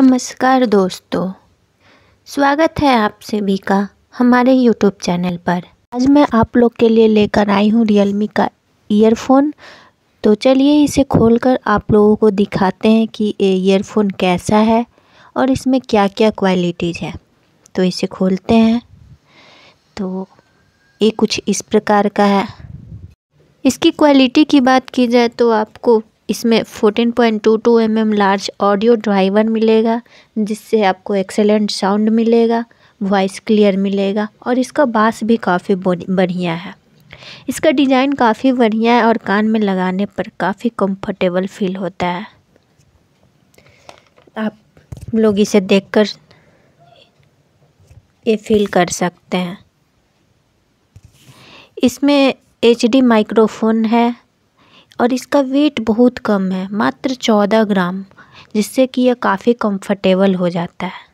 नमस्कार दोस्तों स्वागत है आप सभी का हमारे यूट्यूब चैनल पर आज मैं आप लोग के लिए लेकर आई हूँ मी का ईयरफोन तो चलिए इसे खोलकर आप लोगों को दिखाते हैं कि ये ईयरफोन कैसा है और इसमें क्या क्या क्वालिटीज़ है तो इसे खोलते हैं तो ये कुछ इस प्रकार का है इसकी क्वालिटी की बात की जाए तो आपको इसमें 14.22 एम लार्ज ऑडियो ड्राइवर मिलेगा जिससे आपको एक्सेलेंट साउंड मिलेगा वॉइस क्लियर मिलेगा और इसका बास भी काफ़ी बढ़िया है इसका डिज़ाइन काफ़ी बढ़िया है और कान में लगाने पर काफ़ी कंफर्टेबल फील होता है आप लोग इसे देखकर ये फील कर सकते हैं इसमें एच डी माइक्रोफोन है और इसका वेट बहुत कम है मात्र चौदह ग्राम जिससे कि यह काफ़ी कंफर्टेबल हो जाता है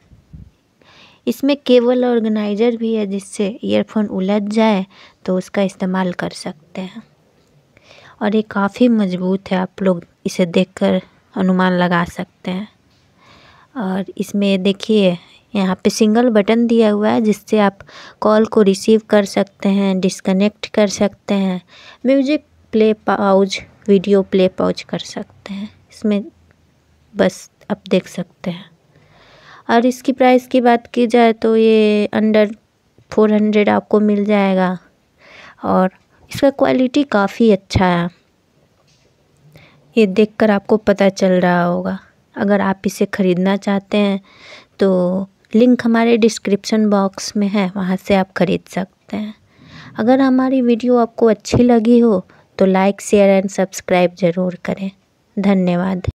इसमें केबल ऑर्गेनाइजर भी है जिससे ईयरफोन उलझ जाए तो उसका इस्तेमाल कर सकते हैं और ये काफ़ी मजबूत है आप लोग इसे देखकर अनुमान लगा सकते हैं और इसमें देखिए यहाँ पे सिंगल बटन दिया हुआ है जिससे आप कॉल को रिसीव कर सकते हैं डिस्कनेक्ट कर सकते हैं music play pause video play pause कर सकते हैं इसमें बस आप देख सकते हैं और इसकी प्राइस की बात की जाए तो ये अंडर फोर हंड्रेड आपको मिल जाएगा और इसका क्वालिटी काफ़ी अच्छा है ये देखकर आपको पता चल रहा होगा अगर आप इसे ख़रीदना चाहते हैं तो लिंक हमारे डिस्क्रिप्शन बॉक्स में है वहाँ से आप ख़रीद सकते हैं अगर हमारी वीडियो आपको अच्छी लगी हो तो लाइक शेयर एंड सब्सक्राइब ज़रूर करें धन्यवाद